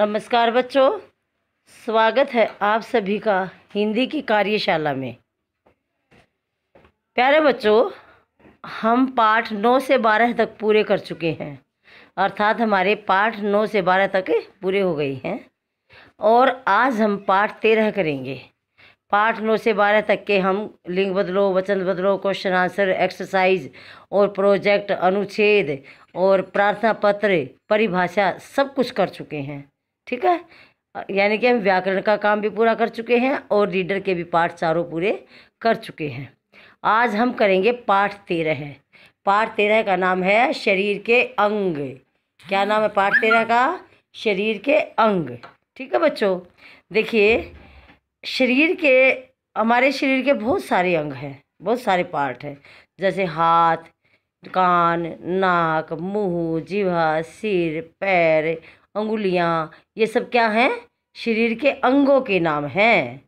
नमस्कार बच्चों स्वागत है आप सभी का हिंदी की कार्यशाला में प्यारे बच्चों हम पाठ 9 से 12 तक पूरे कर चुके हैं अर्थात हमारे पाठ 9 से 12 तक पूरे हो गए हैं और आज हम पाठ 13 करेंगे पाठ 9 से 12 तक के हम लिंग बदलो वचन बदलो क्वेश्चन आंसर एक्सरसाइज और प्रोजेक्ट अनुच्छेद और प्रार्थना पत्र परिभाषा सब कुछ कर चुके हैं ठीक है यानी कि हम व्याकरण का काम भी पूरा कर चुके हैं और रीडर के भी पाठ चारों पूरे कर चुके हैं आज हम करेंगे पाठ तेरह पाठ तेरह का नाम है शरीर के अंग क्या नाम है पाठ तेरह का शरीर के अंग ठीक है बच्चों देखिए शरीर के हमारे शरीर के बहुत सारे अंग हैं बहुत सारे पार्ट हैं जैसे हाथ कान नाक मुंह जीवा सिर पैर अंगुलियाँ ये सब क्या हैं शरीर के अंगों के नाम हैं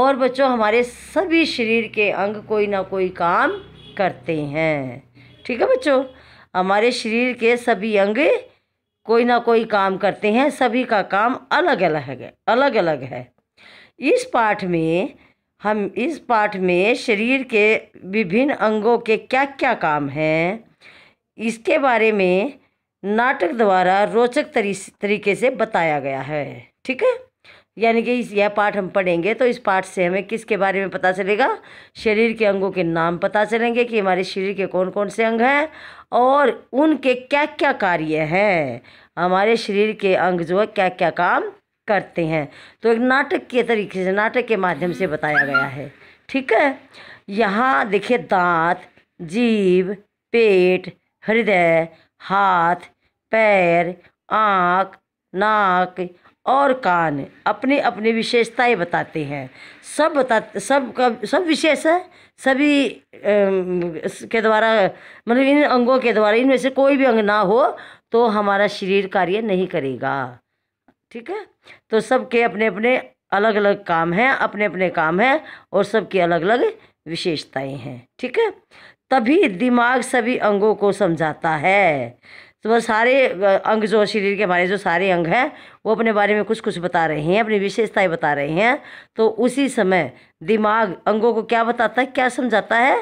और बच्चों हमारे सभी शरीर के अंग कोई ना कोई काम करते हैं ठीक है बच्चों हमारे शरीर के सभी अंग कोई ना कोई काम करते हैं सभी का काम अलग अलग है अलग अलग है इस पाठ में हम इस पाठ में शरीर के विभिन्न अंगों के क्या क्या काम हैं इसके बारे में नाटक द्वारा रोचक तरीके से बताया गया है ठीक है यानी कि इस यह पाठ हम पढ़ेंगे तो इस पाठ से हमें किसके बारे में पता चलेगा शरीर के अंगों के नाम पता चलेंगे कि हमारे शरीर के कौन कौन से अंग हैं और उनके क्या क्या कार्य हैं हमारे शरीर के अंग जो है क्या क्या काम करते हैं तो एक नाटक के तरीके से नाटक के माध्यम से बताया गया है ठीक है यहाँ देखिए दांत जीभ पेट हृदय हाथ पैर आँख नाक और कान अपनी अपनी विशेषताएं बताते हैं सब बताते सब का सब विशेष है सभी के द्वारा मतलब इन अंगों के द्वारा इनमें से कोई भी अंग ना हो तो हमारा शरीर कार्य नहीं करेगा ठीक है तो सबके अपने अपने अलग अलग काम हैं अपने अपने काम हैं और सबकी अलग अलग विशेषताएं हैं ठीक है तभी दिमाग सभी अंगों को समझाता है तो वह सारे अंग जो शरीर के हमारे जो सारे अंग हैं वो अपने बारे में कुछ कुछ बता रहे हैं अपनी विशेषताएं बता रहे हैं तो उसी समय दिमाग अंगों को क्या बताता है क्या समझाता है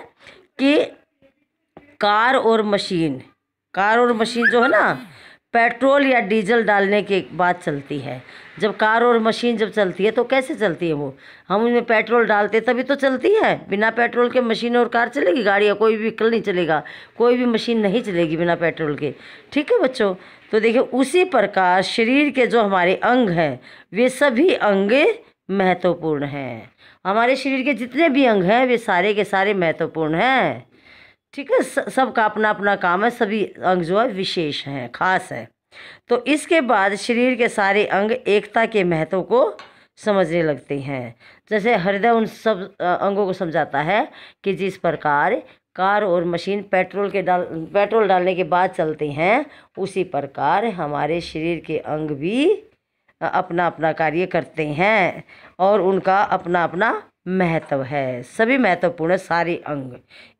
कि कार और मशीन कार और मशीन जो है ना पेट्रोल या डीजल डालने के बाद चलती है जब कार और मशीन जब चलती है तो कैसे चलती है वो हम उनमें पेट्रोल डालते तभी तो चलती है बिना पेट्रोल के मशीन और कार चलेगी गाड़ी या कोई भी व्हीकल नहीं चलेगा कोई भी मशीन नहीं चलेगी बिना पेट्रोल के ठीक है बच्चों तो देखिए उसी प्रकार शरीर के जो हमारे अंग हैं वे सभी अंग महत्वपूर्ण हैं हमारे शरीर के जितने भी अंग हैं वे सारे के सारे महत्वपूर्ण हैं ठीक है सबका अपना अपना काम है सभी अंग जो है विशेष हैं खास है तो इसके बाद शरीर के सारे अंग एकता के महत्व को समझने लगते हैं जैसे हृदय उन सब अंगों को समझाता है कि जिस प्रकार कार और मशीन पेट्रोल के डाल पेट्रोल डालने के बाद चलते हैं उसी प्रकार हमारे शरीर के अंग भी अपना अपना कार्य करते हैं और उनका अपना अपना महत्व है सभी महत्वपूर्ण सारे अंग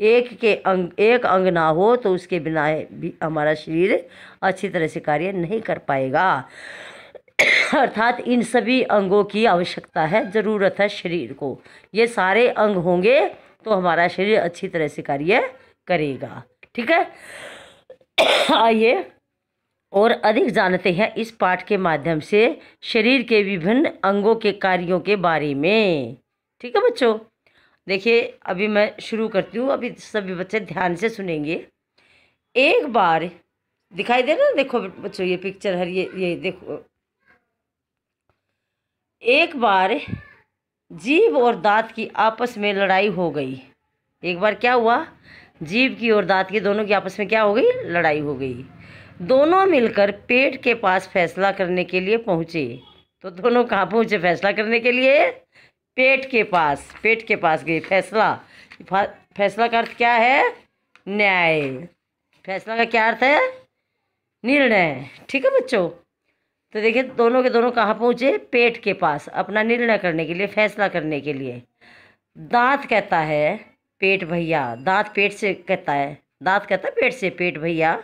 एक के अंग एक अंग ना हो तो उसके बिना भी हमारा शरीर अच्छी तरह से कार्य नहीं कर पाएगा अर्थात इन सभी अंगों की आवश्यकता है ज़रूरत है शरीर को ये सारे अंग होंगे तो हमारा शरीर अच्छी तरह से कार्य करेगा ठीक है आइए और अधिक जानते हैं इस पाठ के माध्यम से शरीर के विभिन्न अंगों के कार्यों के बारे में ठीक है बच्चों देखिए अभी मैं शुरू करती हूँ अभी सभी बच्चे ध्यान से सुनेंगे एक बार दिखाई दे रहा देखो बच्चों ये पिक्चर हर ये ये देखो एक बार जीव और दांत की आपस में लड़ाई हो गई एक बार क्या हुआ जीव की और दांत की दोनों की आपस में क्या हो गई लड़ाई हो गई दोनों मिलकर पेट के पास फैसला करने के लिए पहुँचे तो दोनों कहाँ पहुँचे फैसला करने के लिए पेट के पास पेट के पास गई फैसला फैसला का अर्थ क्या है न्याय फैसला का क्या अर्थ है निर्णय ठीक है बच्चों तो देखिए दोनों के दोनों कहाँ पहुँचे पेट के पास अपना निर्णय करने के लिए फैसला करने के लिए दांत कहता है पेट भैया दांत पेट से कहता है दांत कहता है पेट से पेट भैया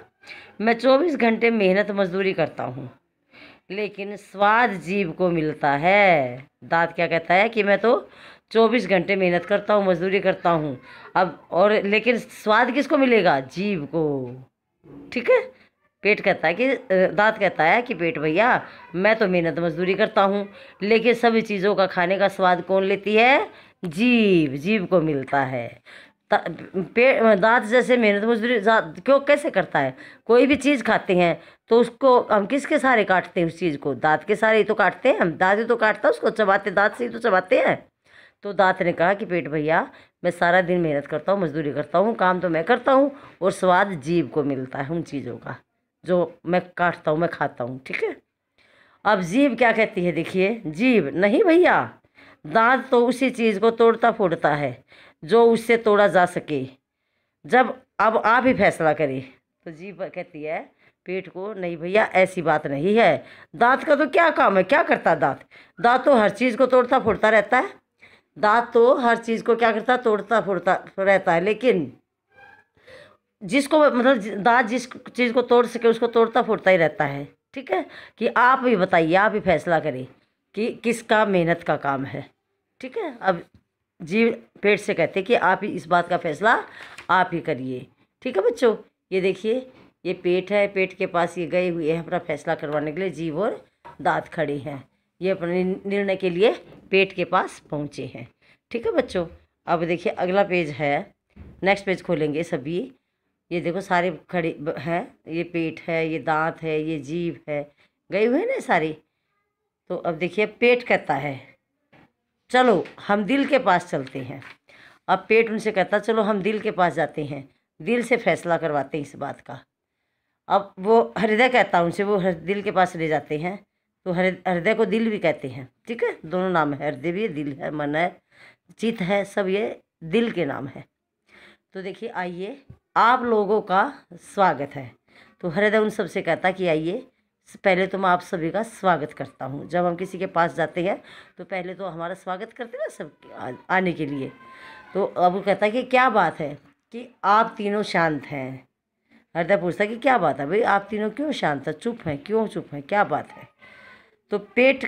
मैं चौबीस घंटे मेहनत मजदूरी करता हूँ लेकिन स्वाद जीव को मिलता है दांत क्या कहता है कि मैं तो चौबीस घंटे मेहनत करता हूँ मजदूरी करता हूँ अब और लेकिन स्वाद किसको मिलेगा जीव को ठीक है पेट कहता है कि दांत कहता है कि पेट भैया मैं तो मेहनत मजदूरी करता हूँ लेकिन सभी चीज़ों का खाने का स्वाद कौन लेती है जीव जीव को मिलता है पेट दांत जैसे मेहनत मजदूरी क्यों कैसे करता है कोई भी चीज़ खाते हैं तो उसको हम किसके सारे काटते हैं उस चीज़ को दांत के सारे ही तो काटते हैं हम दाँत ही तो काटता है उसको चबाते दांत से ही तो चबाते हैं तो दांत ने कहा कि पेट भैया मैं सारा दिन मेहनत करता हूँ मजदूरी करता हूँ काम तो मैं करता हूँ और स्वाद जीव को मिलता है उन चीज़ों का जो मैं काटता हूँ मैं खाता हूँ ठीक है अब जीव क्या कहती है देखिए जीव नहीं भैया दांत तो उसी चीज़ को तोड़ता फोड़ता है जो उससे तोड़ा जा सके जब अब आप ही फैसला करें तो जी कहती है पेट को नहीं भैया ऐसी बात नहीं है दांत का तो क्या काम है क्या करता दांत दांत तो हर चीज़ को तोड़ता फोड़ता रहता है दांत तो हर चीज़ को क्या करता तोड़ता फोड़ता रहता है लेकिन जिसको मतलब दांत जिस चीज़ को तोड़ सके उसको तोड़ता फोड़ता ही रहता है ठीक है कि आप ही बताइए आप ही फैसला करें कि किसका मेहनत का काम है ठीक है अब जीव पेड़ से कहते कि आप ही इस बात का फैसला आप ही करिए ठीक है बच्चों ये देखिए ये पेट है पेट के पास ये गए हुए हैं अपना फैसला करवाने के लिए जीव और दांत खड़े हैं ये अपने निर्णय के लिए पेट के पास पहुँचे हैं ठीक है बच्चों अब देखिए अगला पेज है नेक्स्ट पेज खोलेंगे सभी ये देखो सारे खड़े हैं ये पेट है ये दांत है ये जीव है गए हुए हैं ना सारे तो अब देखिए पेट कहता है चलो हम दिल के पास चलते हैं अब पेट उनसे कहता चलो हम दिल के पास जाते हैं दिल से फैसला करवाते हैं इस बात का अब वो हृदय कहता उनसे वो दिल के पास ले जाते हैं तो हृदय को दिल भी कहते हैं ठीक है दोनों नाम है हृदय भी दिल है मन है चित है सब ये दिल के नाम है तो देखिए आइए आप लोगों का स्वागत है तो हृदय उन सबसे कहता कि आइए पहले तो मैं आप सभी का स्वागत करता हूँ जब हम किसी के पास जाते हैं तो पहले तो हमारा स्वागत करते ना सब आने के लिए तो अब वो कहता है कि क्या बात है कि आप तीनों शांत हैं हृदय पूछता कि क्या बात है भाई आप तीनों क्यों शांत है चुप हैं क्यों चुप हैं क्या बात है तो पेट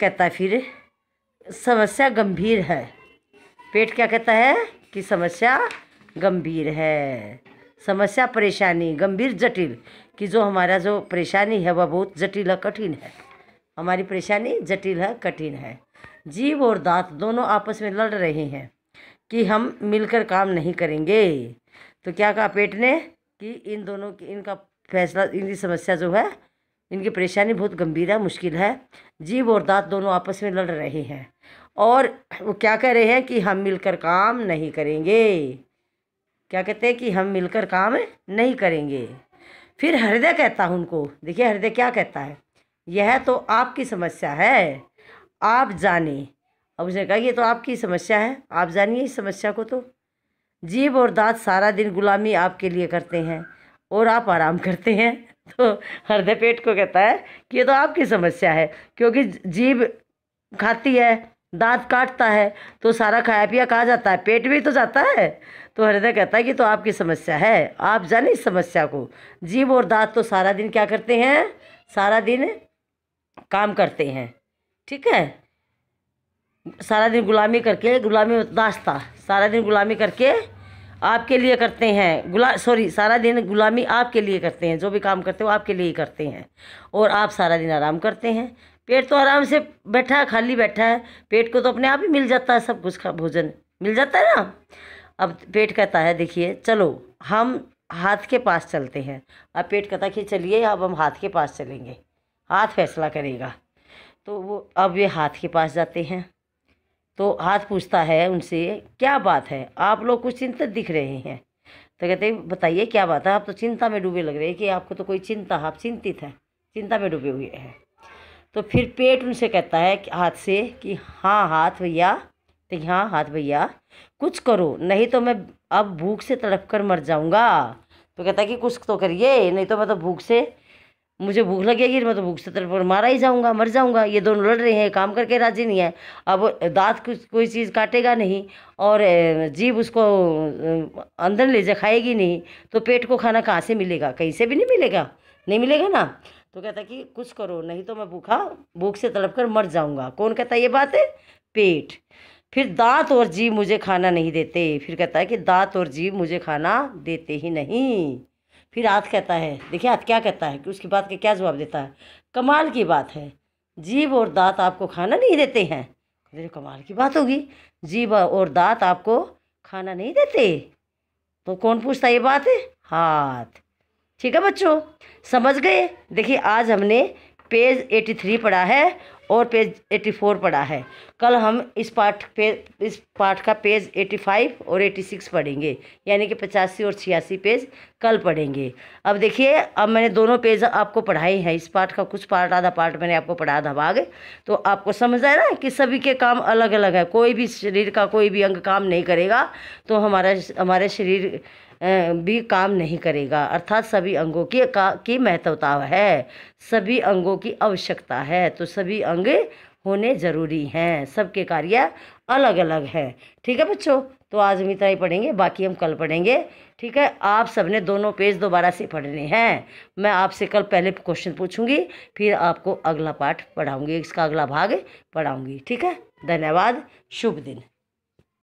कहता है फिर समस्या गंभीर है पेट क्या कहता है कि समस्या गंभीर है समस्या परेशानी गंभीर जटिल कि जो हमारा जो परेशानी है वह बहुत जटिल है कठिन है हमारी परेशानी जटिल है कठिन है जीव और दांत दोनों आपस में लड़ रहे हैं कि हम मिलकर काम नहीं करेंगे तो क्या कहा पेट ने कि इन दोनों की इनका फैसला इनकी समस्या जो है इनकी परेशानी बहुत गंभीर है मुश्किल है जीव और दांत दोनों आपस में लड़ रहे हैं और वो क्या कह रहे हैं कि हम मिलकर काम नहीं करेंगे क्या कहते हैं कि हम मिलकर काम नहीं करेंगे फिर हृदय कहता हूँ उनको देखिए हृदय क्या कहता है यह तो आपकी समस्या है आप जाने अब उसने कहा ये तो आपकी समस्या है आप जानिए इस समस्या को तो जीभ और दांत सारा दिन गुलामी आपके लिए करते हैं और आप आराम करते हैं तो हृदय पेट को कहता है कि ये तो आपकी समस्या है क्योंकि जीभ खाती है दांत काटता है तो सारा खाया पिया कहा जाता है पेट भी तो जाता है तो हृदय कहता है कि तो आपकी समस्या है आप जाने इस समस्या को जीभ और दांत तो सारा दिन क्या करते हैं सारा दिन काम करते हैं ठीक है सारा दिन गुलामी करके गुलामी दास्ता सारा दिन गुलामी करके आपके लिए करते हैं गुला सॉरी सारा दिन गुलामी आपके लिए करते हैं जो भी काम करते हो आपके लिए ही करते हैं और आप सारा दिन आराम करते हैं पेट तो आराम से बैठा है खाली बैठा है पेट को तो अपने आप ही मिल जाता है सब कुछ का भोजन मिल जाता है ना अब पेट कहता है देखिए चलो हम हाथ के पास चलते हैं अब पेट कहता है कि चलिए अब हम हाथ के पास चलेंगे हाथ फैसला करेगा तो वो अब ये हाथ के पास जाते हैं तो हाथ पूछता है उनसे क्या बात है आप लोग कुछ चिंतित दिख रहे हैं तो कहते हैं बताइए क्या बात है आप तो चिंता में डूबे लग रहे हैं कि आपको तो कोई चिंता आप चिंतित हैं चिंता में डूबे हुए हैं तो फिर पेट उनसे कहता है कि हाथ से कि हाँ हाथ भैया तो यहाँ हाथ भैया कुछ करो नहीं तो मैं अब भूख से तड़प कर मर जाऊँगा तो कहता है कि कुछ तो करिए नहीं तो मैं तो भूख से मुझे भूख लगेगी मैं तो भूख से तड़प कर मारा ही जाऊँगा मर जाऊँगा ये दोनों लड़ रहे हैं काम करके राजी नहीं है अब दांत कुछ कोई चीज़ काटेगा नहीं और जीभ उसको अंदर ले जा खाएगी नहीं तो पेट को खाना कहाँ से मिलेगा कहीं से भी नहीं मिलेगा नहीं मिलेगा ना तो कहता है कि कुछ करो नहीं तो मैं भूखा भूख से तड़प कर मर जाऊँगा कौन कहता है ये बात है पेट फिर दांत और जीव मुझे खाना नहीं देते फिर कहता है कि दांत और जीव मुझे खाना देते ही नहीं फिर हाथ कहता है देखिए हाथ क्या कहता है कि उसकी बात का क्या जवाब देता है कमाल की बात है जीव और दांत आपको खाना नहीं देते हैं देखो कमाल की बात होगी जीव और दांत आपको खाना नहीं देते तो कौन पूछता ये बात है हाथ ठीक है बच्चों समझ गए देखिए आज हमने पेज 83 पढ़ा है और पेज 84 पढ़ा है कल हम इस पाठ पे इस पाठ का पेज 85 और 86 पढ़ेंगे यानी कि पचासी और छियासी पेज कल पढ़ेंगे अब देखिए अब मैंने दोनों पेज आपको पढ़ाए हैं इस पाठ का कुछ पार्ट आधा पार्ट मैंने आपको पढ़ा था भाग तो आपको समझ आए ना कि सभी के काम अलग अलग है कोई भी शरीर का कोई भी अंग काम नहीं करेगा तो हमारा हमारे शरीर भी काम नहीं करेगा अर्थात सभी अंगों की का की महत्वता है सभी अंगों की आवश्यकता है तो सभी अंग होने ज़रूरी हैं सबके कार्य अलग अलग हैं ठीक है बच्चों तो आज हम इतना ही पढ़ेंगे बाकी हम कल पढ़ेंगे ठीक है आप सबने दोनों पेज दोबारा से पढ़ने हैं मैं आपसे कल पहले क्वेश्चन पूछूंगी फिर आपको अगला पाठ पढ़ाऊंगी इसका अगला भाग पढ़ाऊंगी ठीक है धन्यवाद शुभ दिन